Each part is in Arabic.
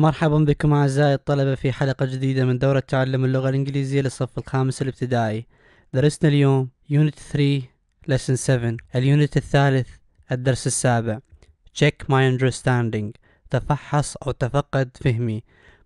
مرحبا بكم أعزائي الطلبة في حلقة جديدة من دورة تعلم اللغة الإنجليزية للصف الخامس الابتدائي درسنا اليوم يونت 3 lesson 7 اليونت الثالث الدرس السابع check my understanding تفحص أو تفقد فهمي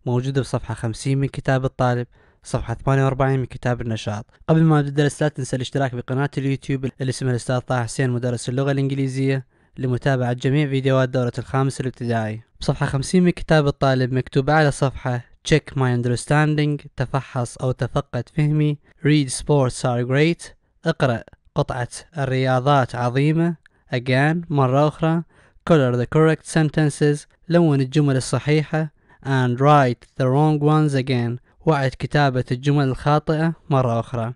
موجودة بصفحة 50 من كتاب الطالب صفحة 48 من كتاب النشاط قبل ما نبدأ الدرس لا تنسى الاشتراك بقناة اليوتيوب اللي اسمها الأستاذ طه حسين مدرس اللغة الإنجليزية لمتابعة جميع فيديوهات دورة الخامس الابتدائي صفحة 50 من كتاب الطالب مكتوب على صفحة check my understanding تفحص أو تفقد فهمي read sports are great اقرأ قطعة الرياضات عظيمة again مرة أخرى color the correct sentences لون الجمل الصحيحة and write the wrong ones again وعد كتابة الجمل الخاطئة مرة أخرى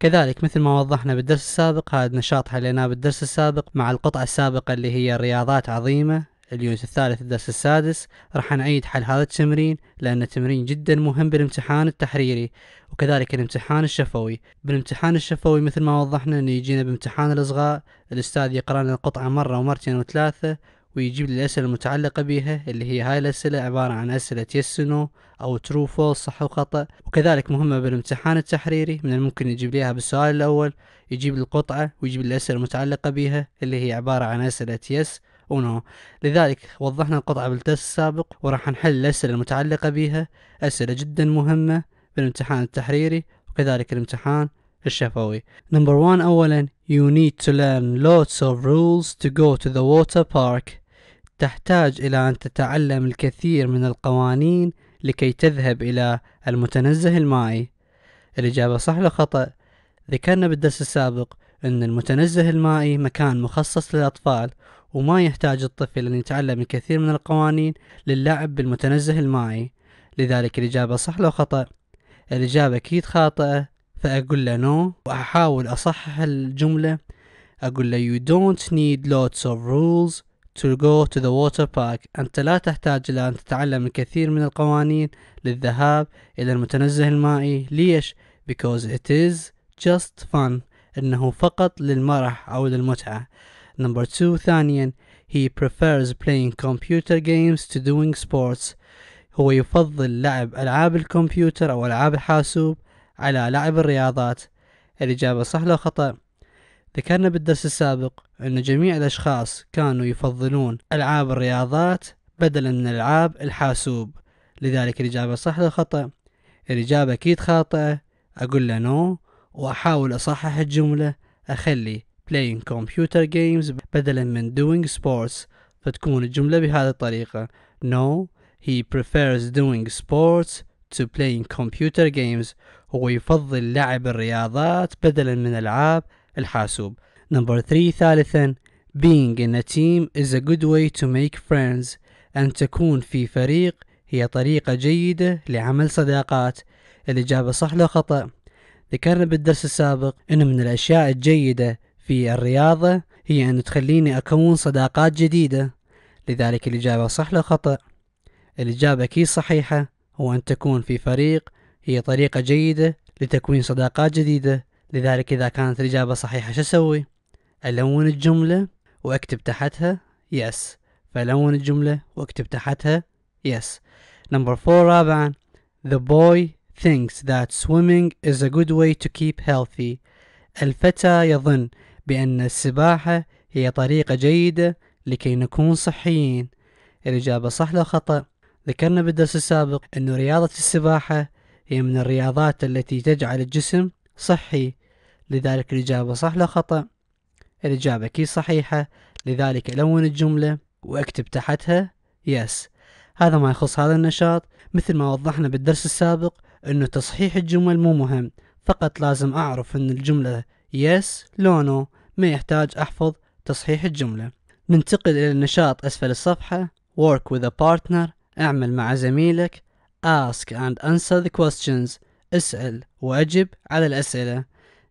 كذلك مثل ما وضحنا بالدرس السابق هذا نشاط حليناه بالدرس السابق مع القطعة السابقة اللي هي الرياضات عظيمة اليونت الثالث الدرس السادس راح نعيد حل هذا التمرين لأنه تمرين جدا مهم بالامتحان التحريري وكذلك الامتحان الشفوي بالامتحان الشفوي مثل ما وضحنا أنه يجينا بامتحان الإصغاء الأستاذ يقرأ لنا القطعة مرة ومرتين وثلاثة ويجيب لي الأسئلة المتعلقة بها اللي هي هاي الأسئلة عبارة عن أسئلة يس نو أو ترو فول صح وخطأ وكذلك مهمة بالامتحان التحريري من الممكن يجيب ليها بالسؤال الأول يجيب القطعة ويجيب الأسئلة المتعلقة بها اللي هي عبارة عن أسئلة يس أو لذلك وضحنا القطعة بالتس السابق وراح نحل الأسئلة المتعلقة بها أسئلة جدا مهمة في الامتحان التحريري وكذلك الامتحان الشفوي نمبر 1 أولا You need to learn lots of rules to go to the water park تحتاج إلى أن تتعلم الكثير من القوانين لكي تذهب إلى المتنزه المائي الإجابة صح ولا خطأ؟ ذكرنا بالدرس السابق أن المتنزه المائي مكان مخصص للأطفال وما يحتاج الطفل أن يتعلم الكثير من القوانين للعب بالمتنزه المائي لذلك الإجابة صح لو خطأ الإجابة أكيد خاطئة فأقول له نو no وأحاول أصحح الجملة أقول له you don't need lots of rules to go to the water park أنت لا تحتاج إلى أن تتعلم الكثير من القوانين للذهاب إلى المتنزه المائي ليش؟ because it is just fun إنه فقط للمرح أو للمتعة نمبر two, ثانيا he prefers playing computer games to doing sports هو يفضل لعب ألعاب الكمبيوتر أو ألعاب الحاسوب على لعب الرياضات الإجابة صح لو خطأ ذكرنا بالدرس السابق أن جميع الأشخاص كانوا يفضلون ألعاب الرياضات بدلا من ألعاب الحاسوب لذلك الإجابة صح لو خطأ الإجابة أكيد خاطئة أقول له نو وأحاول أصحح الجملة أخلي playing computer games بدلا من doing sports فتكون الجملة بهذه الطريقة No, he prefers doing sports to playing computer games هو يفضل لعب الرياضات بدلا من ألعاب الحاسوب Number 3 ثالثا Being in a team is a good way to make friends أن تكون في فريق هي طريقة جيدة لعمل صداقات الإجابة صح لو خطأ ذكرنا بالدرس السابق أنه من الأشياء الجيدة في الرياضة هي أن تخليني أكون صداقات جديدة لذلك الإجابة صح ولا خطأ الإجابة كي صحيحة هو أن تكون في فريق هي طريقة جيدة لتكوين صداقات جديدة لذلك إذا كانت الإجابة صحيحة شو أسوي؟ ألون الجملة وأكتب تحتها يس فألون الجملة وأكتب تحتها يس نمبر فور رابعا The boy thinks that swimming is a good way to keep healthy الفتى يظن بأن السباحة هي طريقة جيدة لكي نكون صحيين الإجابة صح لو خطأ ذكرنا بالدرس السابق أن رياضة السباحة هي من الرياضات التي تجعل الجسم صحي لذلك الإجابة صح لو خطأ الإجابة كي صحيحة لذلك لون الجملة واكتب تحتها يس هذا ما يخص هذا النشاط مثل ما وضحنا بالدرس السابق أنه تصحيح الجمل مو مهم فقط لازم أعرف أن الجملة يس لونو ما يحتاج أحفظ تصحيح الجملة ننتقل إلى النشاط أسفل الصفحة work with a partner اعمل مع زميلك ask and answer the questions اسأل وأجب على الأسئلة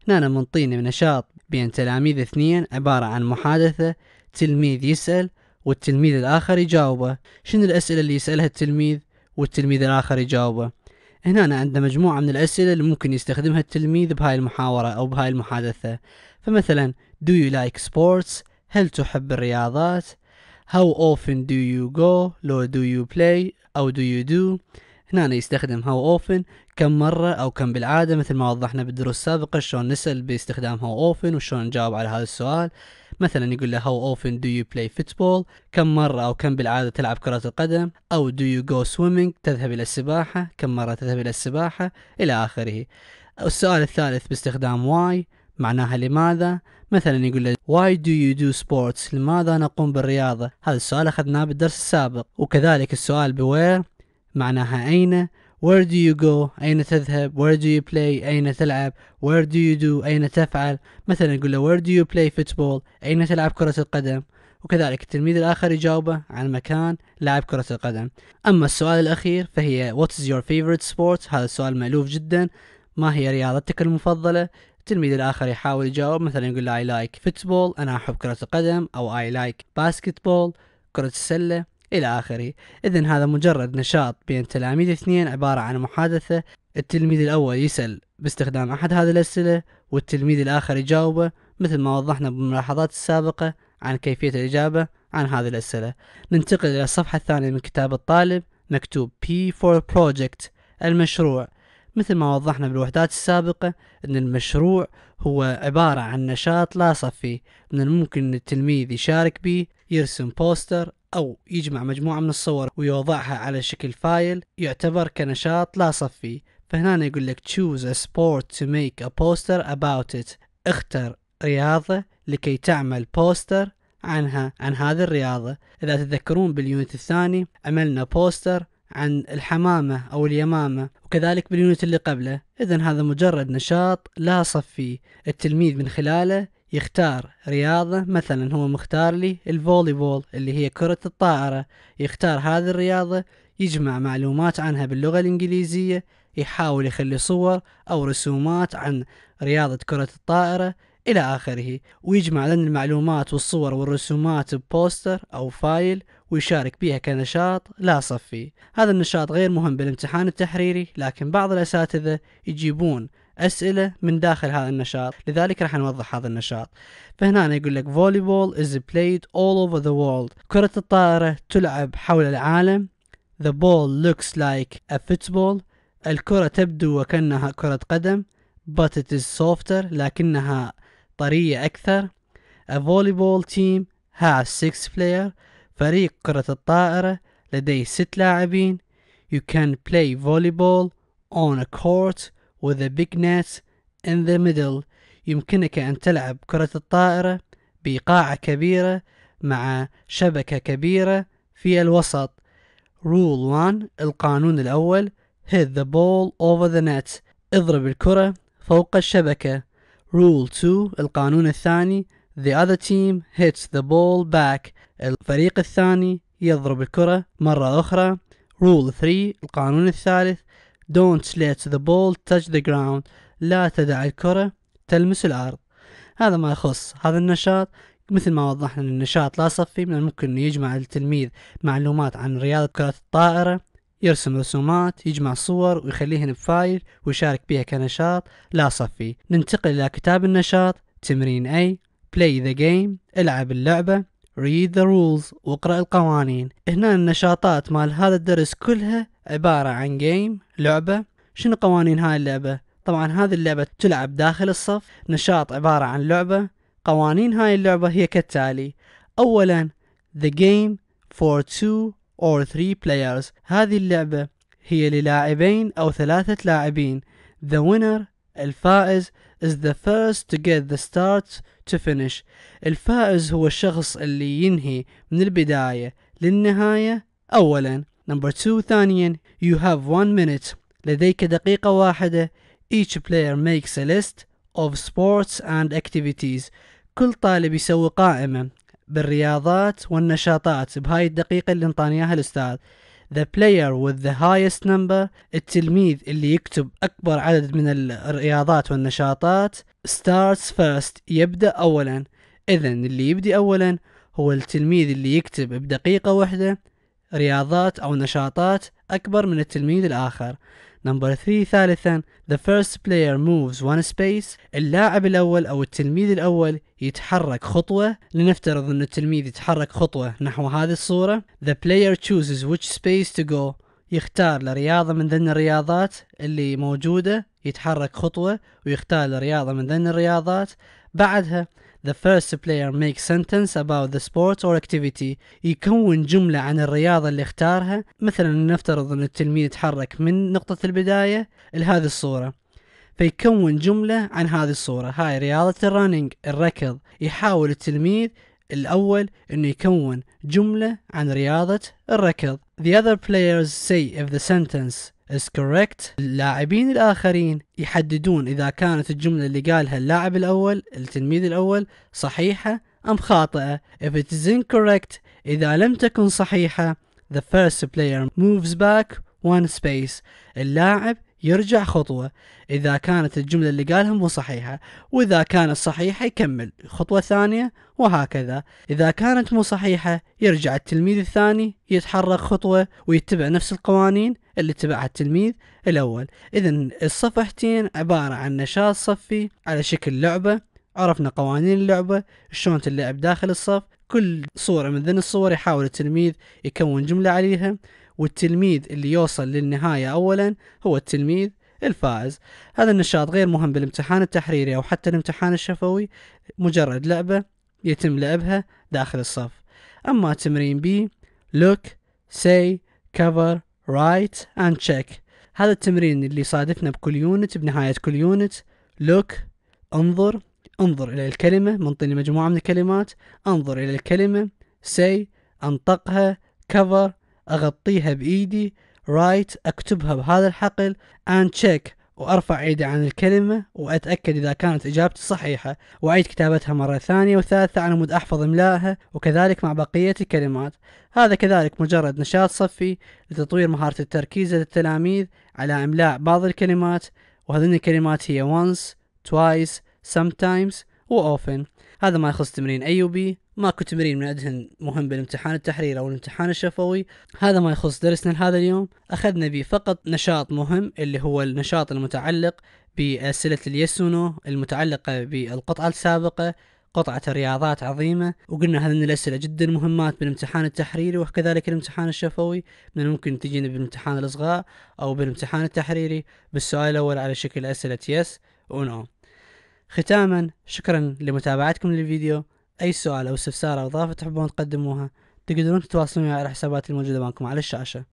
هنا منطيني نشاط بين تلاميذ اثنين عبارة عن محادثة تلميذ يسأل والتلميذ الآخر يجاوبه شنو الأسئلة اللي يسألها التلميذ والتلميذ الآخر يجاوبه هنا عندنا مجموعة من الأسئلة اللي ممكن يستخدمها التلميذ بهاي المحاورة أو بهاي المحادثة فمثلا do you like sports هل تحب الرياضات how often do you go لو do you play أو do you do هنا يستخدم how often كم مرة أو كم بالعادة مثل ما وضحنا بالدروس السابقة شلون نسأل باستخدام how often وشلون نجاوب على هذا السؤال مثلا يقول له how often do you play football كم مرة أو كم بالعادة تلعب كرة القدم أو do you go swimming تذهب إلى السباحة كم مرة تذهب إلى السباحة إلى آخره السؤال الثالث باستخدام why معناها لماذا مثلا يقول له why do you do sports لماذا نقوم بالرياضة هذا السؤال أخذناه بالدرس السابق وكذلك السؤال where معناها أين where do you go أين تذهب where do you play أين تلعب where do you do أين تفعل مثلا يقول له where do you play football أين تلعب كرة القدم وكذلك التلميذ الآخر يجاوبه عن مكان لعب كرة القدم أما السؤال الأخير فهي what is your favorite sport هذا السؤال مألوف جدا ما هي رياضتك المفضلة التلميذ الآخر يحاول يجاوب مثلا يقول له I like football أنا أحب كرة القدم أو I like basketball كرة السلة إلى آخره إذا هذا مجرد نشاط بين تلاميذ اثنين عبارة عن محادثة التلميذ الأول يسأل باستخدام أحد هذه الأسئلة والتلميذ الآخر يجاوبه مثل ما وضحنا بالملاحظات السابقة عن كيفية الإجابة عن هذه الأسئلة ننتقل إلى الصفحة الثانية من كتاب الطالب مكتوب P for Project المشروع مثل ما وضحنا بالوحدات السابقة أن المشروع هو عبارة عن نشاط لا صفي من الممكن أن التلميذ يشارك به يرسم بوستر أو يجمع مجموعة من الصور ويوضعها على شكل فايل يعتبر كنشاط لا صفي فهنا يقول لك choose a sport to make a poster about it اختر رياضة لكي تعمل بوستر عنها عن هذه الرياضة إذا تذكرون باليونت الثاني عملنا بوستر عن الحمامة أو اليمامة وكذلك باليونت اللي قبله إذا هذا مجرد نشاط لا صفي التلميذ من خلاله يختار رياضة مثلا هو مختار لي الفولي بول اللي هي كرة الطائرة يختار هذه الرياضة يجمع معلومات عنها باللغة الإنجليزية يحاول يخلي صور أو رسومات عن رياضة كرة الطائرة إلى آخره ويجمع لنا المعلومات والصور والرسومات ببوستر أو فايل ويشارك بها كنشاط لا صفي هذا النشاط غير مهم بالامتحان التحريري لكن بعض الأساتذة يجيبون أسئلة من داخل هذا النشاط لذلك راح نوضح هذا النشاط فهنا يقول لك volleyball is played all over the world كرة الطائرة تلعب حول العالم the ball looks like a football الكرة تبدو وكأنها كرة قدم but it is softer لكنها طرية أكثر a volleyball team has six players فريق كرة الطائرة لديه ست لاعبين You can play volleyball on a court with a big net in the middle يمكنك أن تلعب كرة الطائرة بقاعة كبيرة مع شبكة كبيرة في الوسط Rule 1 القانون الأول Hit the ball over the net اضرب الكرة فوق الشبكة Rule 2 القانون الثاني The other team hits the ball back الفريق الثاني يضرب الكرة مرة أخرى رول 3 القانون الثالث don't let the ball touch the ground لا تدع الكرة تلمس الأرض هذا ما يخص هذا النشاط مثل ما وضحنا ان النشاط لا صفي من الممكن أن يجمع التلميذ معلومات عن رياضة كرة الطائرة يرسم رسومات يجمع صور ويخليهن بفايل ويشارك بها كنشاط لا صفي ننتقل إلى كتاب النشاط تمرين أي Play the game العب اللعبة read the rules واقرأ القوانين هنا النشاطات مال هذا الدرس كلها عبارة عن جيم لعبة شنو قوانين هاي اللعبة طبعا هذه اللعبة تلعب داخل الصف نشاط عبارة عن لعبة قوانين هاي اللعبة هي كالتالي أولا the game for two or three players هذه اللعبة هي للاعبين أو ثلاثة لاعبين the winner الفائز is the first to get the start to finish الفائز هو الشخص اللي ينهي من البداية للنهاية أولا number two ثانيا you have one minute لديك دقيقة واحدة each player makes a list of sports and activities كل طالب يسوي قائمة بالرياضات والنشاطات بهاي الدقيقة اللي انطاني الأستاذ the player with the highest number التلميذ اللي يكتب أكبر عدد من الرياضات والنشاطات starts first يبدأ أولا إذا اللي يبدي أولا هو التلميذ اللي يكتب بدقيقة واحدة رياضات أو نشاطات أكبر من التلميذ الآخر نمبر 3 ثالثا the first player moves one space اللاعب الأول أو التلميذ الأول يتحرك خطوة لنفترض أن التلميذ يتحرك خطوة نحو هذه الصورة the player chooses which space to go يختار لرياضة من ضمن الرياضات اللي موجودة يتحرك خطوة ويختار لرياضة من ضمن الرياضات بعدها The first player makes sentence about the sport or activity يكون جملة عن الرياضة اللي اختارها مثلا نفترض أن التلميذ تحرك من نقطة البداية لهذه الصورة فيكون جملة عن هذه الصورة هاي رياضة الرننج الركض يحاول التلميذ الأول أنه يكون جملة عن رياضة الركض The other players say if the sentence is correct اللاعبين الآخرين يحددون إذا كانت الجملة اللي قالها اللاعب الأول التلميذ الأول صحيحة أم خاطئة if it is incorrect إذا لم تكن صحيحة the first player moves back one space اللاعب يرجع خطوة إذا كانت الجملة اللي قالها مو صحيحة وإذا كانت صحيحة يكمل خطوة ثانية وهكذا إذا كانت مو صحيحة يرجع التلميذ الثاني يتحرك خطوة ويتبع نفس القوانين اللي اتبعها التلميذ الأول إذا الصفحتين عبارة عن نشاط صفي على شكل لعبة عرفنا قوانين اللعبة شلون تلعب داخل الصف كل صورة من ذن الصور يحاول التلميذ يكون جملة عليها والتلميذ اللي يوصل للنهاية أولا هو التلميذ الفائز هذا النشاط غير مهم بالامتحان التحريري أو حتى الامتحان الشفوي مجرد لعبة يتم لعبها داخل الصف أما تمرين بي look say cover رايت اند تشيك هذا التمرين اللي صادفنا بكل يونت بنهاية كل يونت لوك انظر انظر إلى الكلمة منطيني مجموعة من الكلمات انظر إلى الكلمة سي انطقها كفر اغطيها بايدي رايت اكتبها بهذا الحقل and check وأرفع إيدي عن الكلمة وأتأكد إذا كانت إجابتي صحيحة وأعيد كتابتها مرة ثانية وثالثة على مود أحفظ إملائها وكذلك مع بقية الكلمات هذا كذلك مجرد نشاط صفي لتطوير مهارة التركيز للتلاميذ على إملاء بعض الكلمات وهذه الكلمات هي once, twice, sometimes و often هذا ما يخص تمرين أيوبي ماكو تمرين من أدهن مهم بالامتحان التحريري أو الامتحان الشفوي هذا ما يخص درسنا لهذا اليوم أخذنا به فقط نشاط مهم اللي هو النشاط المتعلق بأسئلة اليسونو المتعلقة بالقطعة السابقة قطعة رياضات عظيمة وقلنا هذه الأسئلة جدا مهمات بالامتحان التحريري وكذلك الامتحان الشفوي من الممكن تجينا بالامتحان الإصغاء أو بالامتحان التحريري بالسؤال الأول على شكل أسئلة يس ونو ختاما شكرا لمتابعتكم للفيديو أي سؤال أو استفسار أو إضافة تحبون تقدموها تقدرون تتواصلون على الحسابات الموجودة معكم على الشاشة